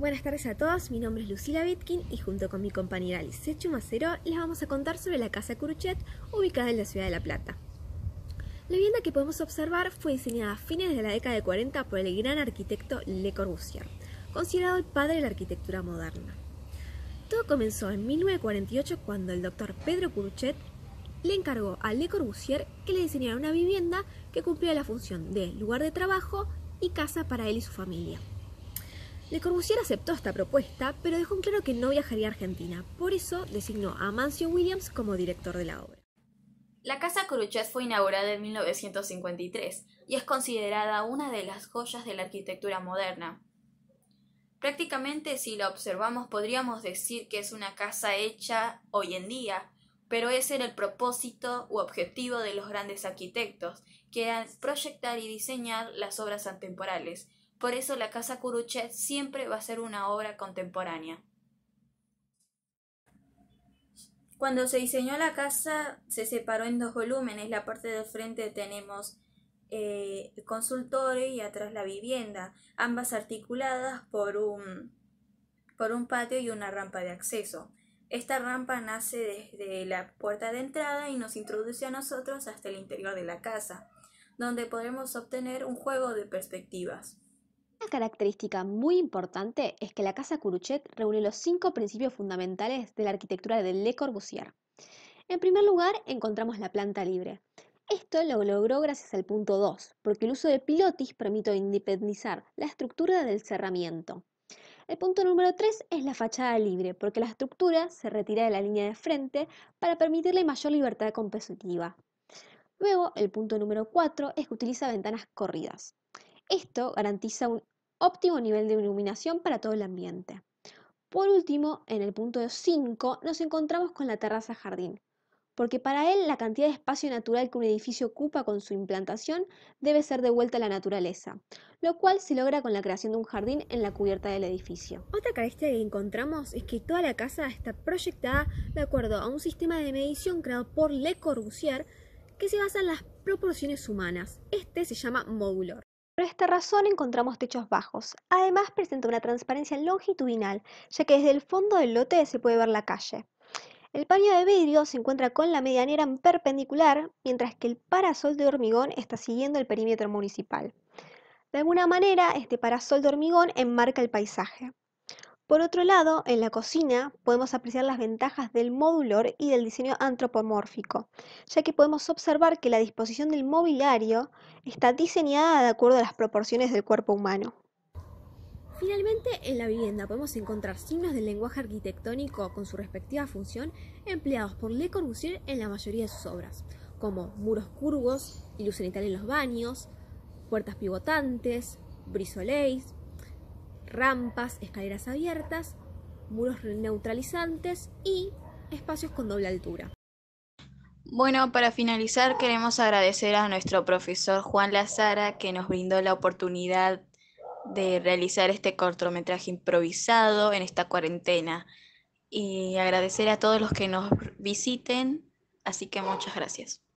Buenas tardes a todos, mi nombre es Lucila Bitkin y junto con mi compañera Alice Chumacero les vamos a contar sobre la Casa Curuchet ubicada en la ciudad de La Plata. La vivienda que podemos observar fue diseñada a fines de la década de 40 por el gran arquitecto Le Corbusier, considerado el padre de la arquitectura moderna. Todo comenzó en 1948 cuando el doctor Pedro Curuchet le encargó a Le Corbusier que le diseñara una vivienda que cumpliera la función de lugar de trabajo y casa para él y su familia. Le Corbusier aceptó esta propuesta, pero dejó en claro que no viajaría a Argentina, por eso designó a Mancio Williams como director de la obra. La Casa Coruchet fue inaugurada en 1953 y es considerada una de las joyas de la arquitectura moderna. Prácticamente si la observamos podríamos decir que es una casa hecha hoy en día, pero ese era el propósito u objetivo de los grandes arquitectos, que eran proyectar y diseñar las obras antemporales. Por eso la Casa Curuchet siempre va a ser una obra contemporánea. Cuando se diseñó la casa, se separó en dos volúmenes. La parte de frente tenemos eh, el consultorio y atrás la vivienda, ambas articuladas por un, por un patio y una rampa de acceso. Esta rampa nace desde la puerta de entrada y nos introduce a nosotros hasta el interior de la casa, donde podremos obtener un juego de perspectivas característica muy importante es que la Casa Curuchet reúne los cinco principios fundamentales de la arquitectura de Le Corbusier. En primer lugar, encontramos la planta libre. Esto lo logró gracias al punto 2, porque el uso de pilotis permitió independizar la estructura del cerramiento. El punto número 3 es la fachada libre, porque la estructura se retira de la línea de frente para permitirle mayor libertad competitiva. Luego, el punto número 4 es que utiliza ventanas corridas. Esto garantiza un óptimo nivel de iluminación para todo el ambiente. Por último, en el punto 5 nos encontramos con la terraza jardín, porque para él la cantidad de espacio natural que un edificio ocupa con su implantación debe ser devuelta a la naturaleza, lo cual se logra con la creación de un jardín en la cubierta del edificio. Otra característica que encontramos es que toda la casa está proyectada de acuerdo a un sistema de medición creado por Le Corbusier que se basa en las proporciones humanas. Este se llama modulor. Por esta razón encontramos techos bajos. Además presenta una transparencia longitudinal, ya que desde el fondo del lote se puede ver la calle. El paño de vidrio se encuentra con la medianera en perpendicular, mientras que el parasol de hormigón está siguiendo el perímetro municipal. De alguna manera, este parasol de hormigón enmarca el paisaje. Por otro lado, en la cocina podemos apreciar las ventajas del modulor y del diseño antropomórfico, ya que podemos observar que la disposición del mobiliario está diseñada de acuerdo a las proporciones del cuerpo humano. Finalmente, en la vivienda podemos encontrar signos del lenguaje arquitectónico con su respectiva función empleados por Le Corbusier en la mayoría de sus obras, como muros curvos, ilusión en los baños, puertas pivotantes, brisoleis, rampas, escaleras abiertas, muros neutralizantes y espacios con doble altura. Bueno, para finalizar queremos agradecer a nuestro profesor Juan Lazara que nos brindó la oportunidad de realizar este cortometraje improvisado en esta cuarentena y agradecer a todos los que nos visiten, así que muchas gracias.